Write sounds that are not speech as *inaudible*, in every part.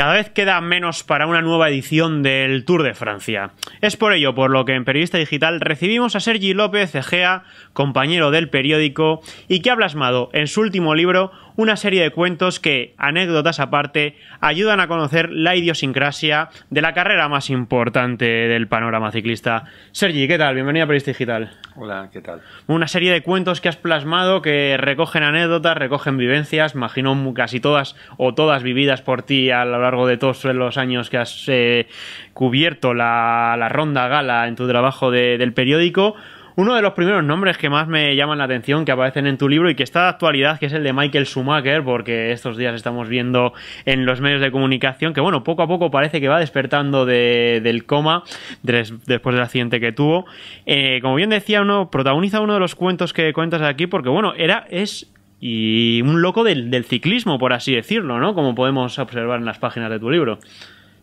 Cada vez queda menos para una nueva edición del Tour de Francia. Es por ello por lo que en Periodista Digital recibimos a Sergi López Egea, compañero del periódico, y que ha plasmado en su último libro una serie de cuentos que, anécdotas aparte, ayudan a conocer la idiosincrasia de la carrera más importante del panorama ciclista. Sergi, ¿qué tal? Bienvenido a Peris Digital. Hola, ¿qué tal? Una serie de cuentos que has plasmado que recogen anécdotas, recogen vivencias, imagino casi todas o todas vividas por ti a lo largo de todos los años que has eh, cubierto la, ronda gala en tu trabajo del periódico. Uno de los primeros nombres que más me llaman la atención, que aparecen en tu libro y que está de actualidad, que es el de Michael Schumacher, porque estos días estamos viendo en los medios de comunicación que, bueno, poco a poco parece que va despertando del coma después del accidente que tuvo. Eh, como bien decía, uno protagoniza uno de los cuentos que cuentas aquí, porque, bueno, era, es y un loco del, del ciclismo, por así decirlo, ¿no? Como podemos observar en las páginas de tu libro.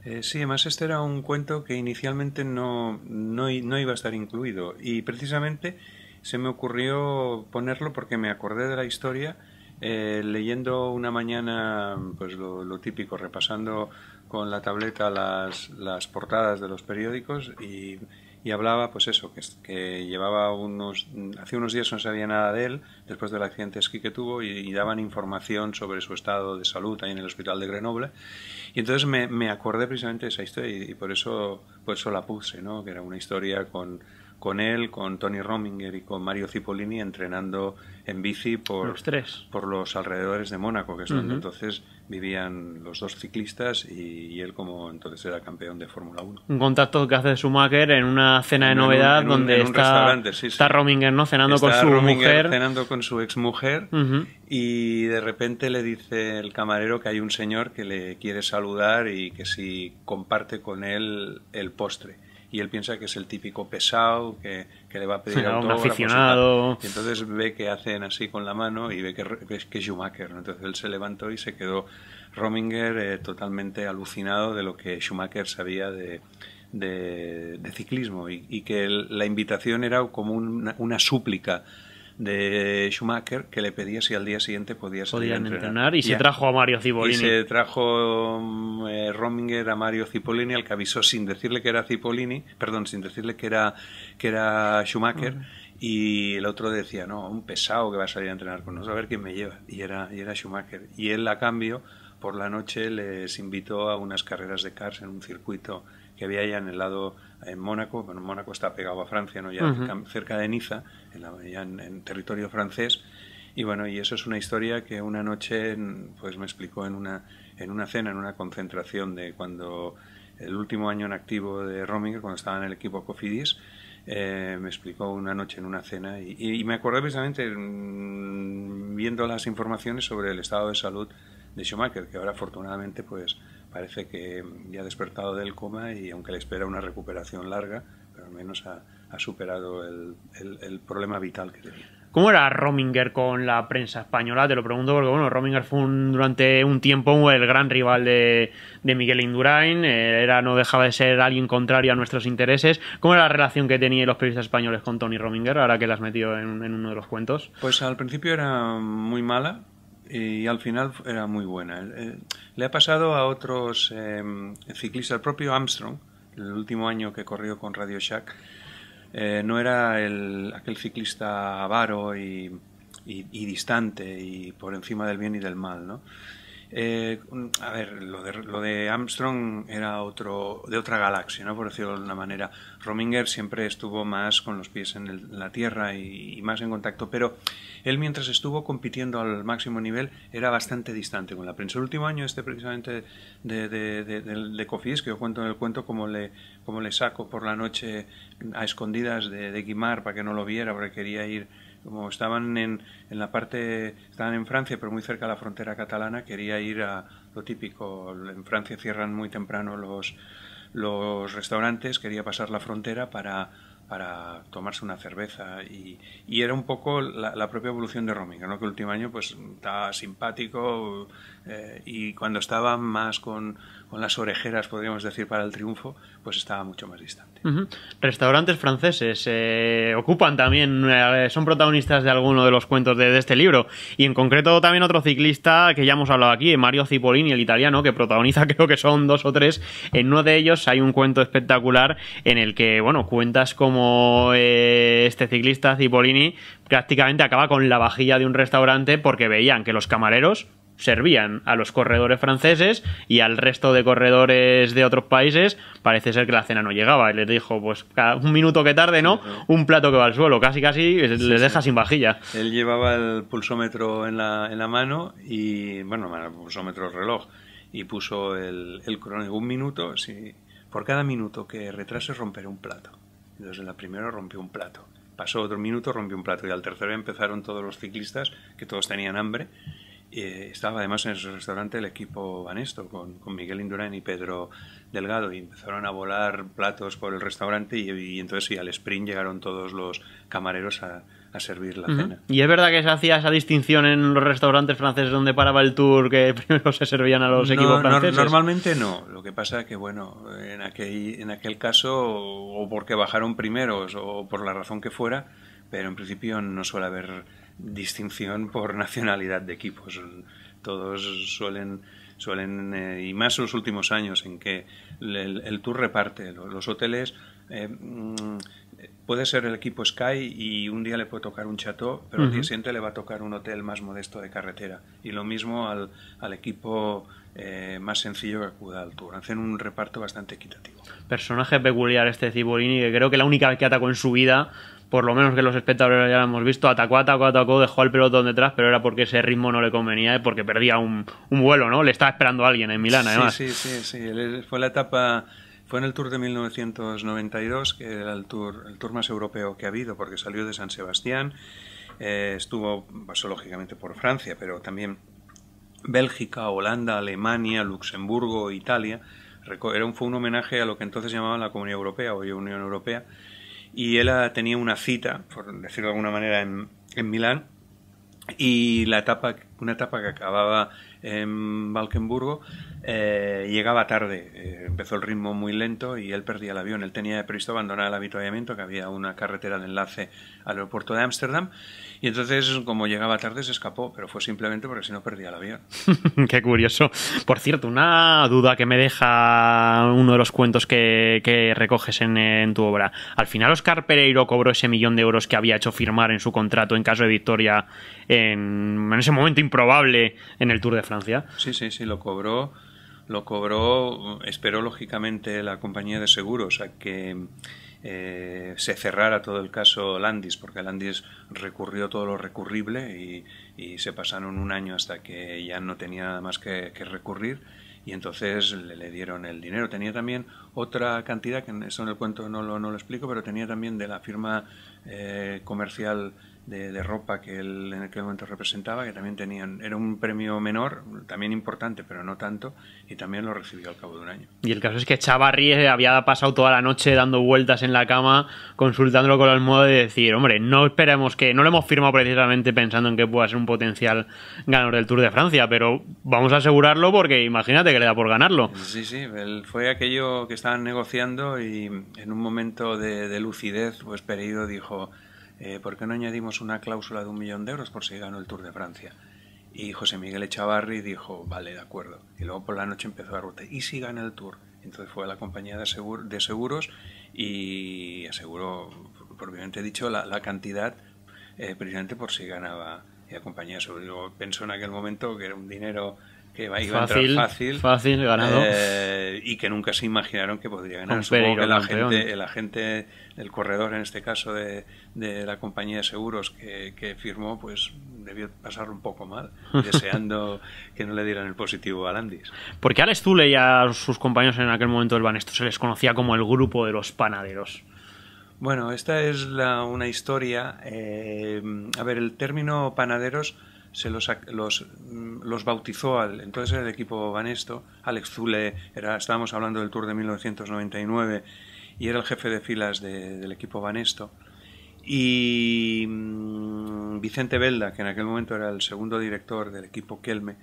Eh, sí, además este era un cuento que inicialmente no, no, iba a estar incluido y precisamente se me ocurrió ponerlo porque me acordé de la historia eh, leyendo una mañana, pues lo, lo, típico, repasando con la tableta las, las portadas de los periódicos y y hablaba, pues eso, que, llevaba unos, hace unos días no sabía nada de él, después del accidente esquí que tuvo, y, daban información sobre su estado de salud ahí en el hospital de Grenoble. Y entonces me, acordé precisamente de esa historia y, por, eso, por eso la puse, ¿no? Que era una historia con con él, con Tony Rominger y con Mario Cipollini entrenando en bici por los, tres. Por los alrededores de Mónaco, que es donde entonces vivían los dos ciclistas y, él como entonces era campeón de Fórmula 1. Un contacto que hace Schumacher en una cena de novedad donde está, Rominger cenando con su mujer. cenando con su exmujer y de repente le dice el camarero que hay un señor que le quiere saludar y que si comparte con él el postre y él piensa que es el típico pesado que, le va a pedir a un aficionado. Y entonces ve que hacen así con la mano y ve que, que es Schumacher. Entonces él se levantó y se quedó Rominger eh, totalmente alucinado de lo que Schumacher sabía de, ciclismo y, que la invitación era como una súplica de Schumacher que le pedía si al día siguiente podía salir a entrenar. y, se trajo a Mario Cipollini. Y se trajo mm, eh, Rominger a Mario Cipollini, al que avisó sin decirle que era Cipollini, perdón, sin decirle que era, que era Schumacher. Y el otro decía, no, un pesado que va a salir a entrenar con nosotros, a ver quién me lleva. Y era, y era Schumacher. Y él, a cambio, por la noche les invitó a unas carreras de cars en un circuito que había allá en el lado, en Mónaco, bueno, Mónaco está pegado a Francia, ¿no? ya cerca de Niza, en, ya en, territorio francés, y bueno, y eso es una historia que una noche pues me explicó en una, en una cena, en una concentración de cuando el último año en activo de Rominger, cuando estaba en el equipo Cofidis, eh, me explicó una noche en una cena y, me acordé precisamente mm, viendo las informaciones sobre el estado de salud de Schumacher, que ahora afortunadamente pues parece que ya ha despertado del coma y aunque le espera una recuperación larga, pero al menos ha, superado el, problema vital que tenía. ¿Cómo era Rominger con la prensa española? Te lo pregunto porque, bueno, Rominger fue durante un tiempo el gran rival de, de Miguel Indurain, eh, era, no dejaba de ser alguien contrario a nuestros intereses. ¿Cómo era la relación que tenían los periodistas españoles con Tony Rominger, ahora que la has metido en, en uno de los cuentos? Pues al principio era muy mala, y al final era muy buena. Eh, le ha pasado a otros em, ciclistas, el propio Armstrong, el último año que corrió con Radio Shack, eh, no era el, aquel ciclista avaro y, y, y, distante y por encima del bien y del mal, ¿no? Eh, a ver, lo de, lo de, Armstrong era otro, de otra galaxia, ¿no? por decirlo de una manera. Rominger siempre estuvo más con los pies en, la Tierra y, más en contacto, pero él mientras estuvo compitiendo al máximo nivel era bastante distante con la prensa. El último año este precisamente de, de, de, Cofis, que yo cuento en el cuento como le, como le saco por la noche a escondidas de, de Guimar para que no lo viera porque quería ir como estaban en, en, la parte, estaban en Francia, pero muy cerca de la frontera catalana, quería ir a lo típico. En Francia cierran muy temprano los, los restaurantes, quería pasar la frontera para, tomarse una cerveza. Y, era un poco la, propia evolución de Rominga, ¿no? que el último año pues, estaba simpático eh, y cuando estaba más con, con las orejeras, podríamos decir, para el triunfo, pues estaba mucho más distante. Restaurantes franceses eh, ocupan también, eh, son protagonistas de alguno de los cuentos de, este libro. Y en concreto también otro ciclista que ya hemos hablado aquí, Mario Cipollini, el italiano, que protagoniza *laughs* creo que son dos o tres. En uno de ellos hay un cuento espectacular en el que, bueno, cuentas como eh, este ciclista Cipollini prácticamente acaba con la vajilla de un restaurante porque veían que los camareros servían a los corredores franceses y al resto de corredores de otros países parece ser que la cena no llegaba y les dijo pues cada un minuto que tarde no un plato que va al suelo casi casi les deja sin vajilla él llevaba el pulsómetro en la, en la mano y bueno el pulsómetro el reloj y puso el, el un minuto sí, por cada minuto que retrase romper un plato entonces la primera rompió un plato pasó otro minuto rompió un plato y al tercero empezaron todos los ciclistas que todos tenían hambre eh, estaba además en ese restaurante el equipo Banesto con, con, Miguel Indurain y Pedro Delgado y empezaron a volar platos por el restaurante y, entonces y al sprint llegaron todos los camareros a, a servir la cena. Y es verdad que se hacía esa distinción en los restaurantes franceses donde paraba el tour que *laughs* primero se servían a los equipos franceses. normalmente no. Lo que pasa es que bueno, en aquel, en aquel caso o porque bajaron primeros o por la razón que fuera, pero en principio no suele haber distinción por nacionalidad de equipos. Todos suelen, suelen eh, y más en los últimos años en que el, tour reparte, los, hoteles... Eh, mm, puede ser el equipo Sky y un día le puede tocar un chateau, pero al día siguiente le va a tocar un hotel más modesto de carretera. Y lo mismo al, equipo eh, más sencillo que acuda al Tour. Hacen un reparto bastante equitativo Personaje peculiar este ciborini que creo que la única que atacó en su vida por lo menos que los espectadores ya lo hemos visto, atacó, atacó, atacó, dejó al pelotón detrás, pero era porque ese ritmo no le convenía porque perdía un, vuelo, ¿no? Le estaba esperando alguien en Milán, además. Sí, sí, sí, Fue la etapa, fue en el Tour de 1992, que era el tour, el tour más europeo que ha habido, porque salió de San Sebastián, eh, estuvo, pasó lógicamente por Francia, pero también Bélgica, Holanda, Alemania, Luxemburgo, Italia. fue un homenaje a lo que entonces llamaban la Comunidad Europea, hoy Unión Europea, y él tenía una cita, por decirlo de alguna manera, en, en Milán y la etapa, una etapa que acababa en Valkenburgo, eh, llegaba tarde. Eh, empezó el ritmo muy lento y él perdía el avión. Él tenía previsto abandonar el avituallamiento, que había una carretera de enlace al aeropuerto de Ámsterdam. Y entonces, como llegaba tarde, se escapó, pero fue simplemente porque si no perdía el avión. *laughs* Qué curioso. Por cierto, una duda que me deja uno de los cuentos que, recoges en, tu obra. Al final, Oscar Pereiro cobró ese millón de euros que había hecho firmar en su contrato en caso de victoria en ese momento improbable en el Tour de Francia. Sí, sí, sí, lo cobró. Lo cobró, esperó lógicamente la compañía de seguros a que eh, se cerrara todo el caso Landis, porque Landis recurrió todo lo recurrible y, se pasaron un año hasta que ya no tenía nada más que, recurrir y entonces le, dieron el dinero. Tenía también otra cantidad, que eso en el cuento no lo, no lo explico, pero tenía también de la firma eh, comercial de, ropa que él en aquel momento representaba, que también tenían, era un premio menor, también importante, pero no tanto, y también lo recibió al cabo de un año. Y el caso es que Chavarri eh, había pasado toda la noche dando vueltas en la cama, consultándolo con la almohada de decir, hombre, no esperemos que, no lo hemos firmado precisamente pensando en que pueda ser un potencial ganador del Tour de Francia, pero vamos a asegurarlo porque imagínate que le da por ganarlo. Sí, sí, fue aquello que estaban negociando y en un momento de, lucidez, pues Pereiro dijo, eh, ¿por qué no añadimos una cláusula de un millón de euros por si ganó el Tour de Francia? Y José Miguel Echavarri dijo, vale, de acuerdo. Y luego por la noche empezó a ruta, ¿y si gana el Tour? Entonces fue a la compañía de, seguros y aseguró, propiamente dicho, la, cantidad eh, precisamente por si ganaba la compañía de seguros. pensó en aquel momento que era un dinero que iba fácil, fácil, fácil ganado. Eh, y que nunca se imaginaron que podría ganar. Supongo que la gente, el agente el corredor, en este caso de, la compañía de seguros que, firmó, pues debió pasar un poco mal, *laughs* deseando que no le dieran el positivo a Landis. Porque a Alex Zule y a sus compañeros en aquel momento del Banesto se les conocía como el grupo de los panaderos. Bueno, esta es una historia. Eh, a ver, el término panaderos se mm, los, bautizó al, entonces era el equipo Banesto, Alex Zule, era, estábamos hablando del Tour de 1999 y era el jefe de filas del equipo Banesto. Y mm, Vicente Velda, que en aquel momento era el segundo director del equipo Kelme,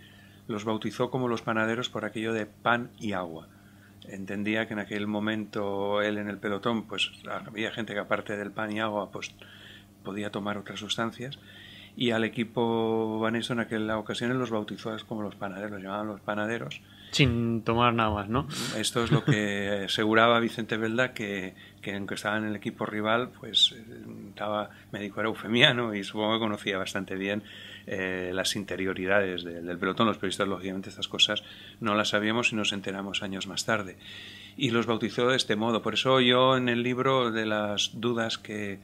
los bautizó como los panaderos por aquello de pan y agua. Entendía que en aquel momento él en el pelotón, pues había gente que aparte del pan y agua, pues, podía tomar otras sustancias y al equipo Vanessa en aquella ocasión los bautizó como los panaderos, los llamaban los panaderos. Sin tomar nada más, ¿no? Esto es lo que aseguraba Vicente Velda, que, que aunque estaba en el equipo rival, pues eh, estaba médico era eufemiano y supongo que conocía bastante bien eh, las interioridades del, del pelotón. Los periodistas, lógicamente, estas cosas no las sabíamos y nos enteramos años más tarde. Y los bautizó de este modo. Por eso yo en el libro de las dudas que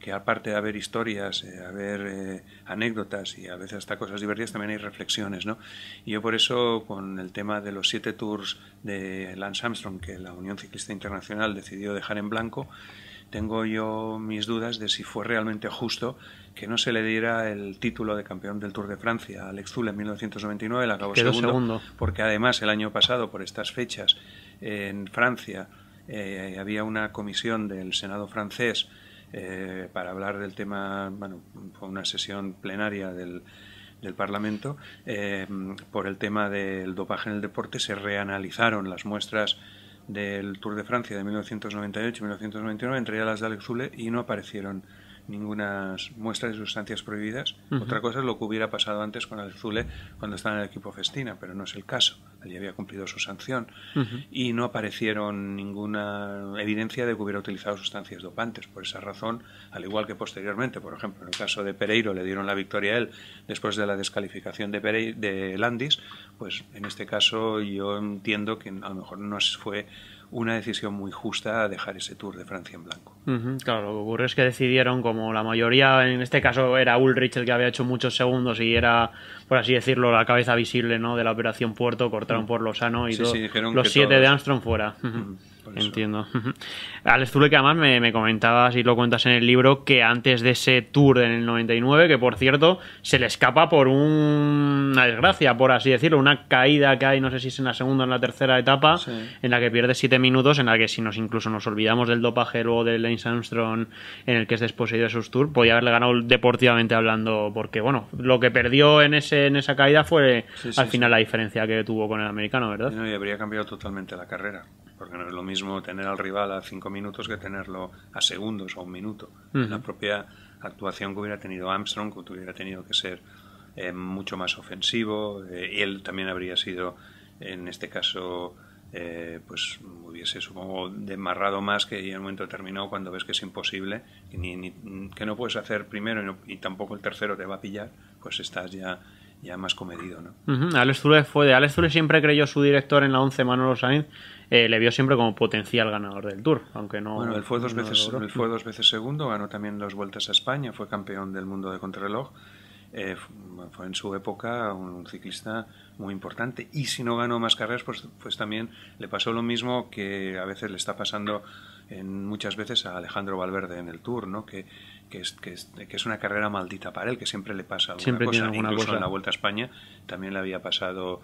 que aparte de haber historias, eh, haber eh, anécdotas y a veces hasta cosas divertidas, también hay reflexiones, ¿no? Y yo por eso, con el tema de los siete tours de Lance Armstrong, que la Unión Ciclista Internacional decidió dejar en blanco, tengo yo mis dudas de si fue realmente justo que no se le diera el título de campeón del Tour de Francia a Alex Zul en 1999, la acabó segundo, segundo, porque además el año pasado, por estas fechas, en Francia eh, había una comisión del Senado francés eh, para hablar del tema, bueno, fue una sesión plenaria del, Parlamento, eh, por el tema del dopaje en el deporte se reanalizaron las muestras del Tour de Francia de 1998-1999, entre ellas las de Alex Zule, y no aparecieron ninguna muestra de sustancias prohibidas. Otra cosa es lo que hubiera pasado antes con Alex Zule cuando estaba en el equipo Festina, pero no es el caso ya había cumplido su sanción, y no aparecieron ninguna evidencia de que hubiera utilizado sustancias dopantes. Por esa razón, al igual que posteriormente, por ejemplo, en el caso de Pereiro le dieron la victoria a él después de la descalificación de, de Landis, pues en este caso yo entiendo que a lo mejor no fue una decisión muy justa dejar ese Tour de Francia en blanco. Claro, lo que ocurre es que decidieron, como la mayoría, en este caso era Ulrich el que había hecho muchos segundos y era, por así decirlo, la cabeza visible ¿no? de la operación Puerto, cortar por por sano y los siete de Armstrong fuera. Mm. Entiendo. *laughs* Alex Zule, que además me, comentabas y lo cuentas en el libro, que antes de ese tour en el 99, que por cierto, se le escapa por una desgracia, por así decirlo, una caída que hay, no sé si es en la segunda o en la tercera etapa, en la que pierde siete minutos, en la que si nos incluso nos olvidamos del dopaje luego de Lance Armstrong, en el que es desposeído de sus tours, podía haberle ganado deportivamente hablando, porque bueno, lo que perdió en, ese, en esa caída fue al final la diferencia que tuvo con el americano, ¿verdad? y habría cambiado totalmente la carrera porque no es lo mismo tener al rival a cinco minutos que tenerlo a segundos o a un minuto. La propia actuación que hubiera tenido Armstrong, que hubiera tenido que ser eh, mucho más ofensivo, eh, él también habría sido, en este caso, eh, pues hubiese supongo demarrado más que en el momento determinado cuando ves que es imposible que, que no puedes hacer primero y, tampoco el tercero te va a pillar pues estás ya ya más comedido ¿no? Alex Zule fue de Alex siempre creyó su director en la 11 Manolo Sainz eh, le vio siempre como potencial ganador del Tour, aunque no. Bueno, él fue dos, veces, fue dos veces segundo, ganó también las vueltas a España, fue campeón del mundo de contrarreloj. Eh, fue en su época un ciclista muy importante. Y si no ganó más carreras, pues, pues también le pasó lo mismo que a veces le está pasando en, muchas veces a Alejandro Valverde en el Tour, ¿no? que que es, que es, que es una carrera maldita para él, que siempre le pasa alguna siempre cosa. alguna Incluso cosa. en la Vuelta a España también le había pasado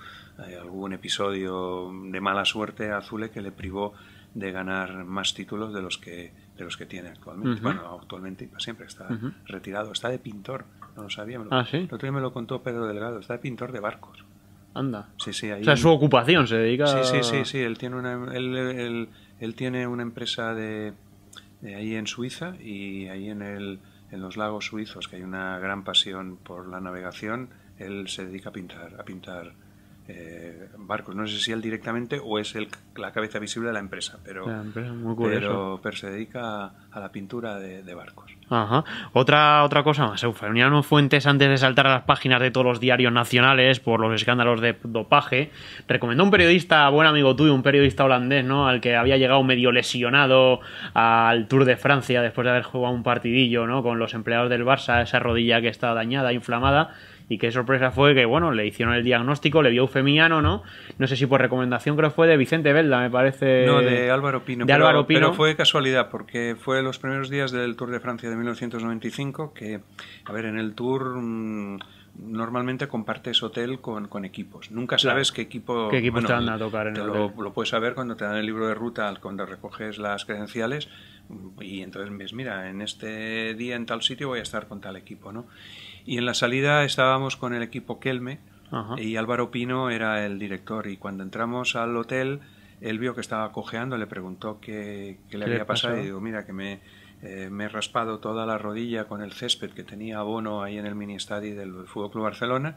eh, algún episodio de mala suerte a Zule que le privó de ganar más títulos de los que de los que tiene actualmente. Bueno, actualmente siempre está retirado, está de pintor, no lo sabía. Me lo, ah, otro día me lo contó Pedro Delgado, está de pintor de barcos. Anda. Sí, sí, ahí... O sea, su ocupación se dedica. Sí, sí, sí, sí. Él tiene una, él tiene una empresa de ahí en Suiza y ahí en, en los lagos suizos, que hay una gran pasión por la navegación, él se dedica a pintar, a pintar eh, barcos. No sé si él directamente o es el, la cabeza visible de la empresa, pero, muy pero, pero, se dedica a la pintura de, barcos. Otra, otra cosa más, Eufemiano Fuentes, antes de saltar a las páginas de todos los diarios nacionales por los escándalos de dopaje, recomendó un periodista, buen amigo tuyo, un periodista holandés, ¿no? Al que había llegado medio lesionado al Tour de Francia después de haber jugado un partidillo, ¿no? Con los empleados del Barça, esa rodilla que está dañada, inflamada y qué sorpresa fue que, bueno, le hicieron el diagnóstico, le vio eufemiano, ¿no? No sé si por recomendación, creo que fue de Vicente Velda, me parece. No, de Álvaro Pino. De pero, Álvaro Pino. Pero fue casualidad, porque fue los primeros días del Tour de Francia de 1995, que, a ver, en el Tour. Mm, normalmente compartes hotel con, con equipos. Nunca sabes qué equipo, te van a tocar en el hotel. lo puedes saber cuando te dan el libro de ruta, cuando recoges las credenciales, y entonces ves, mira, en este día en tal sitio voy a estar con tal equipo, ¿no? Y en la salida estábamos con el equipo Kelme y Álvaro Pino era el director y cuando entramos al hotel él vio que estaba cojeando, le preguntó qué, le había pasado? y digo, mira, que me, eh, me he raspado toda la rodilla con el césped que tenía abono ahí en el mini del Fútbol Club Barcelona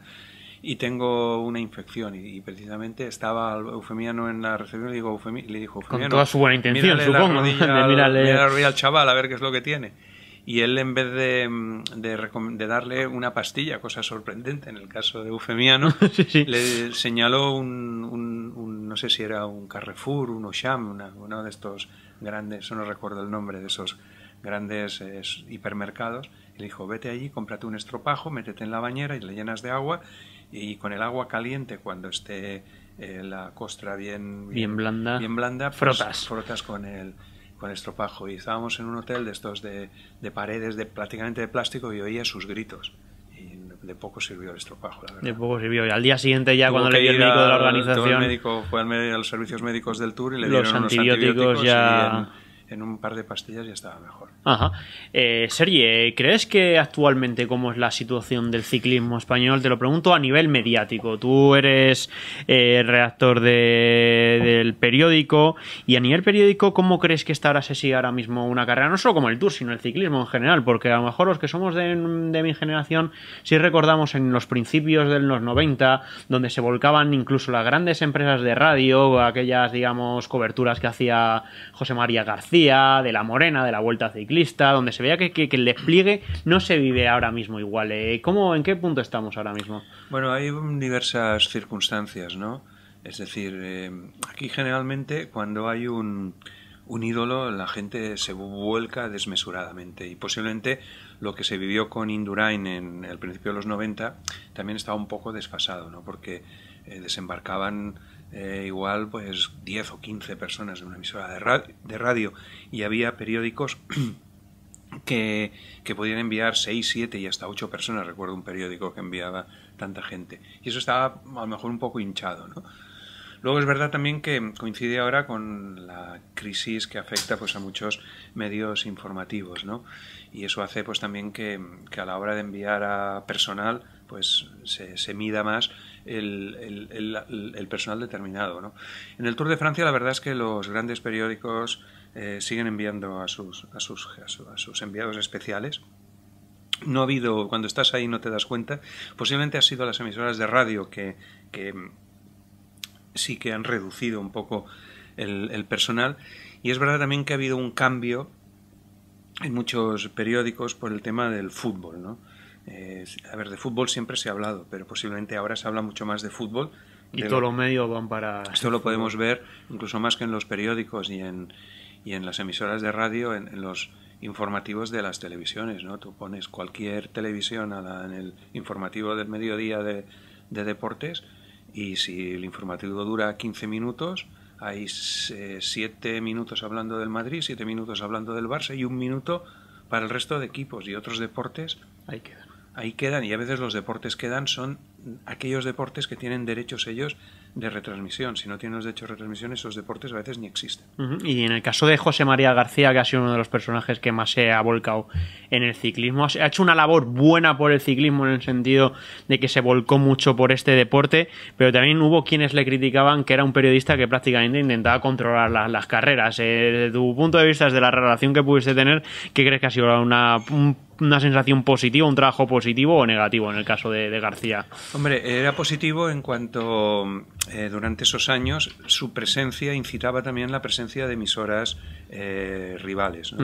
y tengo una infección. Y, precisamente estaba Eufemiano en la recepción y le, le dijo, Con toda su buena intención, supongo. *laughs* La al, chaval a ver qué es lo que tiene. Y él, en vez de, mm, de, darle una pastilla, cosa sorprendente en el caso de Eufemiano, *laughs* le señaló un, no sé si era un Carrefour, un Osham, uno de estos grandes, no recuerdo el nombre de esos grandes hipermercados, y le dijo, vete allí, cómprate un estropajo, métete en la bañera y le llenas de agua y con el agua caliente cuando esté eh, la costra bien, bien, blanda, pues frotas. frotas con el, estropajo. Y estábamos en un hotel de estos de, paredes de, prácticamente de plástico y oía sus gritos. Y de poco sirvió el estropajo, la verdad. De poco sirvió. Y al día siguiente ya cuando le dio el médico de la organización... El médico, fue al, a los servicios médicos del tour y le los dieron antibióticos antibióticos ya en un par de pastillas ya estaba mejor. Ajá. Eh, eh, ¿crees que actualmente cómo es la situación del ciclismo español? Te lo pregunto a nivel mediático. Tú eres eh, redactor del periódico y a nivel periódico, ¿cómo crees que está ahora se sigue ahora mismo una carrera? No solo como el Tour, sino el ciclismo en general, porque a lo mejor los que somos de, mi generación, si recordamos en los principios de los 90, donde se volcaban incluso las grandes empresas de radio, aquellas, digamos, coberturas que hacía José María García, de La Morena, de la Vuelta Ciclista, donde se veía que, el despliegue no se vive ahora mismo igual. Eh. ¿Cómo, ¿En qué punto estamos ahora mismo? Bueno, hay diversas circunstancias, ¿no? Es decir, eh, aquí generalmente cuando hay un, un ídolo, la gente se vuelca desmesuradamente. Y posiblemente lo que se vivió con Indurain en el principio de los 90 también estaba un poco desfasado, ¿no? porque eh, desembarcaban eh, igual pues 10 o 15 personas de una emisora de radio, de radio y había periódicos *clears throat* que, que podían enviar 6, 7 y hasta 8 personas, recuerdo un periódico que enviaba tanta gente. Y eso estaba a lo mejor un poco hinchado, ¿no? Luego es verdad también que coincide ahora con la crisis que afecta pues a muchos medios informativos, ¿no? Y eso hace pues también que, que a la hora de enviar a personal pues se, se mida más el, personal determinado. ¿no? En el Tour de Francia la verdad es que los grandes periódicos eh, siguen enviando a sus, a sus, a, sus enviados especiales no ha habido, cuando estás ahí no te das cuenta, posiblemente ha sido las emisoras de radio que, que sí que han reducido un poco el, el, personal. Y es verdad también que ha habido un cambio en muchos periódicos por el tema del fútbol, ¿no? Eh, a ver, de fútbol siempre se ha hablado, pero posiblemente ahora se habla mucho más de fútbol. Y todos los medios van para... Esto lo podemos ver incluso más que en los periódicos y en, y en las emisoras de radio, en, los informativos de las televisiones, ¿no? Tú pones cualquier televisión a en el informativo del mediodía de, de, deportes y si el informativo dura 15 minutos, hay 7 eh, minutos hablando del Madrid, 7 minutos hablando del Barça y un minuto para el resto de equipos y otros deportes. Ahí queda ahí quedan, y a veces los deportes que dan son aquellos deportes que tienen derechos ellos de retransmisión. Si no tienen los derechos de retransmisión, esos deportes a veces ni existen. Y en el caso de José María García, que ha sido uno de los personajes que más se ha volcado en el ciclismo, ha hecho una labor buena por el ciclismo en el sentido de que se volcó mucho por este deporte, pero también hubo quienes le criticaban que era un periodista que prácticamente intentaba controlar las, carreras. Eh, desde tu punto de vista, desde la relación que pudiste tener, ¿qué crees que ha sido una, una sensación positiva, un trabajo positivo o negativo en el caso de, García? Hombre, era positivo en cuanto eh, durante esos años su presencia incitaba también la presencia de emisoras eh, rivales.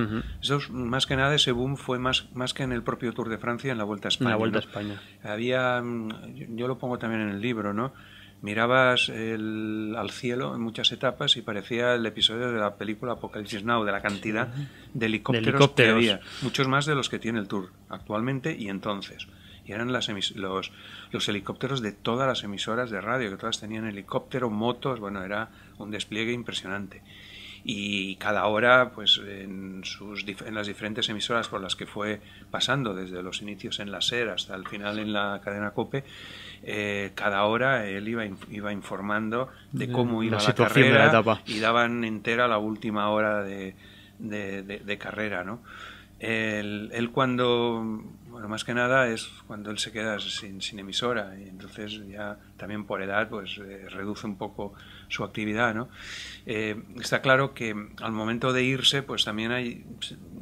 Eso más que nada ese boom fue más, que en el propio Tour de Francia, en la Vuelta a España. La Vuelta a España. Había, mm, yo lo pongo también en el libro, ¿no? mirabas al cielo en muchas etapas y parecía el episodio de la película Apocalipsis Now, de la cantidad de helicópteros, que había, muchos más de los que tiene el Tour actualmente y entonces. Y eran los, los helicópteros de todas las emisoras de radio, que todas tenían helicóptero, motos, bueno, era un despliegue impresionante y cada hora pues en, sus, en las diferentes emisoras por las que fue pasando desde los inicios en la SER hasta el final en la cadena COPE eh, cada hora él iba, iba informando de cómo iba la, la carrera de la etapa. y daban entera la última hora de, carrera ¿no? él cuando ...pero más que nada es cuando él se queda sin, sin emisora y entonces ya también por edad pues eh, reduce un poco su actividad, ¿no? Eh, está claro que al momento de irse pues también hay,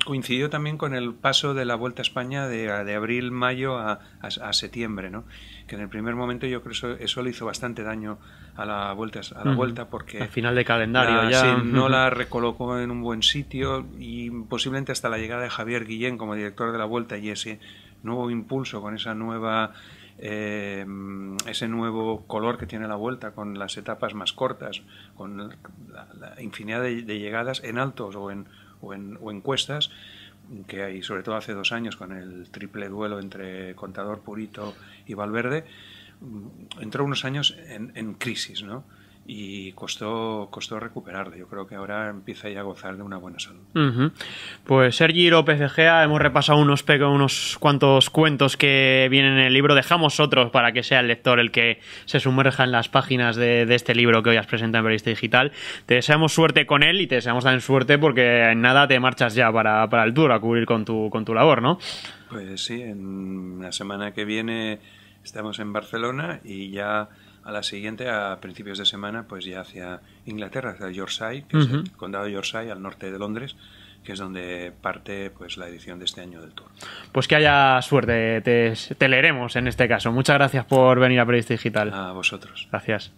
coincidió también con el paso de la Vuelta a España de, abril, mayo a, a, septiembre, ¿no? Que en el primer momento yo creo eso, eso le hizo bastante daño a la Vuelta, a la vuelta porque... Al final de calendario ya. *laughs* no la recolocó en un buen sitio y posiblemente hasta la llegada de Javier Guillén como director de la Vuelta y ese nuevo impulso, con esa nueva, eh, ese nuevo color que tiene la vuelta, con las etapas más cortas, con la, infinidad de, llegadas en altos o en, o en, o en cuestas, que hay sobre todo hace dos años con el triple duelo entre Contador Purito y Valverde, mm, entró unos años en, en crisis, ¿no? y costó, costó Yo creo que ahora empieza ya a gozar de una buena salud. Pues Sergi López de Gea, hemos repasado unos, unos cuantos cuentos que vienen en el libro. Dejamos otros para que sea el lector el que se sumerja en las páginas de, este libro que hoy has presentado en Revista Digital. Te deseamos suerte con él y te deseamos también suerte porque en nada te marchas ya para, para el tour a cubrir con tu, con tu labor, ¿no? Pues sí, en la semana que viene estamos en Barcelona y ya a la siguiente, a principios de semana, pues ya hacia Inglaterra, hacia Yorkshire, que es el condado de Yorkshire, al norte de Londres, que es donde parte pues la edición de este año del tour. Pues que haya suerte, te, leeremos en este caso. Muchas gracias por venir a Prevista Digital. A vosotros. Gracias.